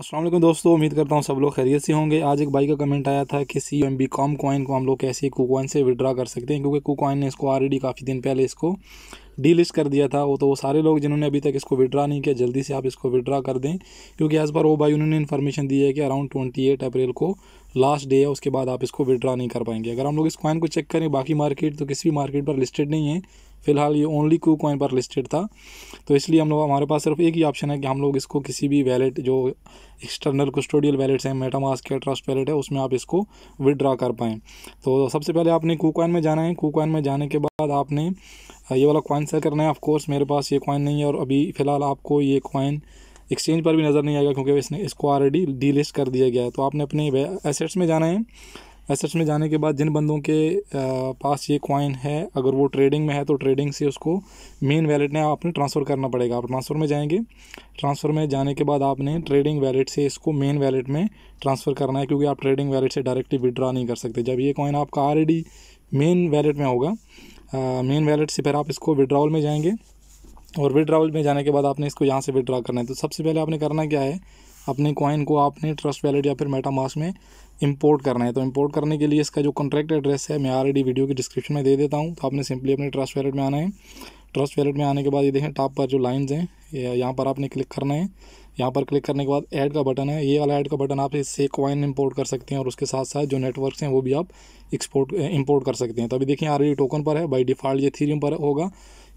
असलम दोस्तों उम्मीद करता हूँ सब लोग खैरियत से होंगे आज एक भाई का कमेंट आया था कि C M B com coin को हम लोग कैसे कोकॉइन से विड्रा कर सकते हैं क्योंकि कोकॉइन ने इसको ऑलरेडी काफ़ी दिन पहले इसको डीलिस्ट कर दिया था वो तो वो सारे लोग जिन्होंने अभी तक इसको विड्रा नहीं किया जल्दी से आप इसको विड्रा कर दें क्योंकि एज़ पर वो भाई उन्होंने इन्फॉर्मेशन दी है कि अराउंड ट्वेंटी एट अप्रैल को लास्ट डे है उसके बाद आप इसको विड्रा नहीं कर पाएंगे अगर हम लोग इस कॉइन को चेक करें बाकी मार्केट तो किसी भी मार्केट पर लिस्टेड नहीं है फ़िलहाल ये ओनली कू कॉइन पर लिस्टेड था तो इसलिए हम लोग हमारे पास सिर्फ एक ही ऑप्शन है कि हम लोग इसको किसी भी वैलेट जो एक्सटर्नल कस्टोडियल वैलेट्स हैं मेटामास्क है ट्रस्ट वैलेट है उसमें आप इसको विदड्रा कर पाएँ तो सबसे पहले आपने कू कॉइन में जाना है कू कॉइन में जाने के बाद आपने ये वाला कॉइन सेल करना है ऑफकोर्स मेरे पास ये कॉइन नहीं है और अभी फ़िलहाल आपको ये कॉइन एक्सचेंज पर भी नज़र नहीं आएगा क्योंकि इसने इसको ऑलरेडी डीलिस्ट कर दिया गया है तो आपने अपने एसेट्स में जाना है एसेट्स में जाने के बाद जिन बंदों के पास ये कॉइन है अगर वो ट्रेडिंग में है तो ट्रेडिंग से उसको मेन वैलेट में आपने ट्रांसफ़र करना पड़ेगा आप ट्रांसफ़र में जाएंगे ट्रांसफ़र में जाने के बाद आपने ट्रेडिंग वैलेट से इसको मेन वैलेट में ट्रांसफ़र करना है क्योंकि आप ट्रेडिंग वैलेट से डायरेक्टली विड्रा नहीं कर सकते जब ये कॉइन आपका ऑलरेडी मेन वैलेट में होगा मेन वैलेट से फिर आप इसको विड्रावल में जाएंगे और विड्रावल में जाने के बाद आपने इसको यहाँ से विड्रा करना है तो सबसे पहले आपने करना क्या है अपने कॉइन को आपने ट्रस्ट वैलेट या फिर मेटामास में इंपोर्ट करना है तो इंपोर्ट करने के लिए इसका जो कॉन्ट्रैक्ट एड्रेस है मैं ऑलरेडी वीडियो की डिस्क्रिप्शन में दे देता हूँ तो आपने सिंपली अपने ट्रस्ट वैलेट में आना है ट्रस्ट वैलेट में आने के बाद ये देखें टॉप पर जो लाइन्स हैं यहाँ पर आपने क्लिक करना है यहाँ पर क्लिक करने के बाद ऐड का बटन है ये वाला ऐड का बटन आप इससे कॉइन इंपोर्ट कर सकते हैं और उसके साथ साथ जो नेटवर्क हैं वो भी आप एक्सपोर्ट इंपोर्ट कर सकते हैं तो अभी देखिए ऑलरेडी टोकन पर है बाई डिफ़ॉल्ट ये थीरियम पर होगा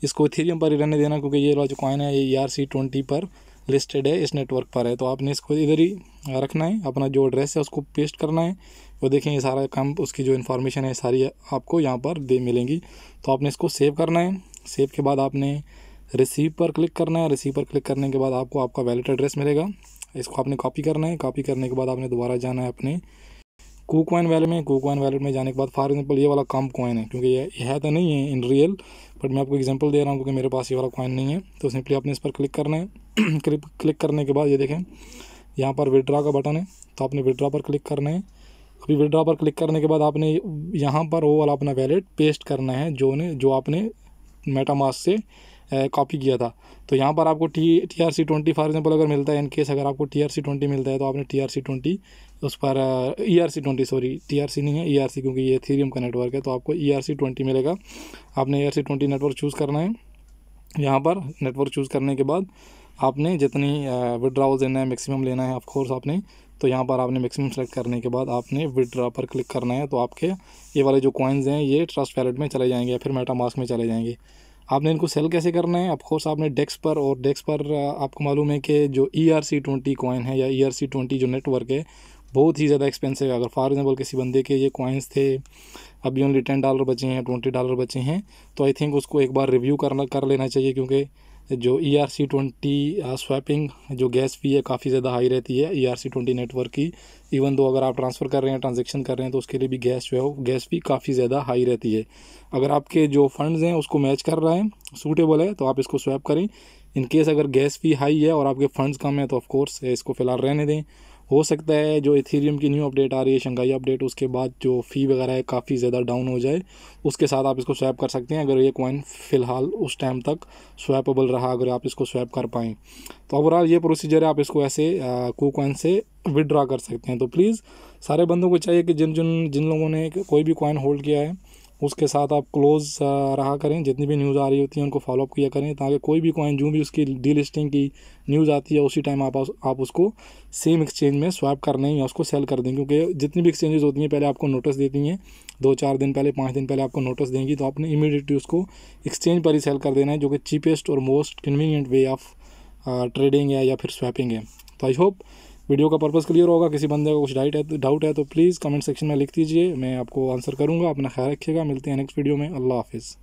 इसको थीरियम पर ही रहने देना क्योंकि ये वाला जो कॉइन है ये ई आर सी ट्वेंटी पर लिस्टेड है इस नेटवर्क पर है तो आपने इसको इधर ही रखना है अपना जो एड्रेस है उसको पेस्ट करना है वो देखें ये सारा काम उसकी जो इन्फॉर्मेशन है सारी आपको यहाँ पर दे मिलेंगी तो आपने इसको सेव करना है सेव के बाद आपने रिसीव पर क्लिक करना है रिसीव पर क्लिक करने के बाद आपको आपका वैलेट एड्रेस मिलेगा इसको आपने कॉपी करना है कॉपी करने के बाद आपने दोबारा जाना है अपने कूकॉइन वैलेट में कूकॉइन वैलेट में जाने के बाद फॉर एग्जाम्पल ये वाला कॉम कॉइन है क्योंकि ये है तो नहीं है इन रियल बट मैं आपको एग्जाम्पल दे रहा हूँ क्योंकि मेरे पास ये वाला कॉइन नहीं है तो सिंपली आपने इस पर क्लिक करना है क्लिक क्लिक करने के बाद ये देखें यहाँ पर विड्रा का बटन है तो आपने विड्रा पर क्लिक करना है अभी विड्रा पर क्लिक करने के बाद आपने यहाँ पर वो वाला अपना वैलेट पेस्ट करना है जो ने जो आपने मेटामास से कॉपी किया था तो यहाँ पर आपको T T R C twenty for example अगर मिलता है इन केस अगर आपको टी आर सी ट्वेंटी मिलता है तो आपने टी आर सी ट्वेंटी उस पर E R C twenty sorry T R C नहीं है ई आर सी क्योंकि ये थीरियम का नेटवर्क है तो आपको ई आर सी ट्वेंटी मिलेगा आपने E R C twenty network choose करना है यहाँ पर नेटवर्क चूज़ करने के बाद आपने जितनी विड्रावल देना है मैक्सिमम लेना है ऑफकोर्स आपने तो यहाँ पर आपने मैक्सिमम सेलेक्ट करने के बाद आपने विड्रा पर क्लिक करना है तो आपके ये वाले जो कॉइन्स हैं ये ट्रस्ट वैलेट में चले जाएंगे या फिर मेटा मास्क में चले जाएंगे आपने इनको सेल कैसे करना है ऑफकोर्स आपने डेस्क पर और डेस्क पर आपको मालूम है कि जो E R C twenty coin है या ई आर सी ट्वेंटी जो नेटवर्क है बहुत ही ज़्यादा एक्सपेंसिव है अगर फॉर एग्जाम्पल किसी बंदे के ये कॉइन्स थे अभी ओनली टेन डॉलर बचे हैं ट्वेंटी डॉलर बचे हैं तो आई थिंक उसको एक बार रिव्यू करना कर लेना चाहिए क्योंकि जो E R C twenty swapping जो गैस फी है काफ़ी ज़्यादा हाई रहती है E R C twenty network की इवन दो अगर आप ट्रांसफ़र कर रहे हैं ट्रांजेक्शन कर रहे हैं तो उसके लिए भी गैस जो है वो गैस फी काफ़ी ज़्यादा हाई रहती है अगर आपके जो फंड्स हैं उसको मैच कर रहा है सूटेबल है तो आप इसको स्वैप करें इनकेस अगर गैस फी हाई है और आपके फ़ंड्स कम हैं तो ऑफकोर्स इसको फ़िलहाल रहने दें हो सकता है जो इथेरियम की न्यू अपडेट आ रही है शंघाई अपडेट उसके बाद जो फ़ी वगैरह है काफ़ी ज़्यादा डाउन हो जाए उसके साथ आप इसको स्वैप कर सकते हैं अगर ये कॉइन फ़िलहाल उस टाइम तक स्वैपेबल रहा अगर आप इसको स्वैप कर पाएँ तो ओवरऑल ये प्रोसीजर है आप इसको ऐसे को कॉइन से विदड्रा कर सकते हैं तो प्लीज़ सारे बंदों को चाहिए कि जिन जिन जिन लोगों ने कोई भी कॉइन होल्ड किया है उसके साथ आप क्लोज़ रहा करें जितनी भी न्यूज़ आ रही होती है उनको फॉलोअप किया करें ताकि कोई भी कॉइन जो भी उसकी डीलिस्टिंग की न्यूज़ आती है उसी टाइम आप आप उसको सेम एक्सचेंज में स्वैप कर दें या उसको सेल कर दें क्योंकि जितनी भी एक्सचेंजेस होती हैं पहले आपको नोटिस देती हैं दो चार दिन पहले पाँच दिन पहले आपको नोटिस देंगी तो आपने इमीडिएटली उसको एक्सचेंज पर ही सेल कर देना है जो कि चीपेस्ट और most convenient way of trading है या फिर स्वैपिंग है तो आई होप वीडियो का पर्पज़ क्लियर होगा किसी बंदे को कुछ डाइट है डाउट है तो प्लीज़ कमेंट सेक्शन में लिख दीजिए मैं आपको आंसर करूँगा अपना ख्याल रखिएगा मिलते हैं नेक्स्ट वीडियो में अल्लाह हाफिज़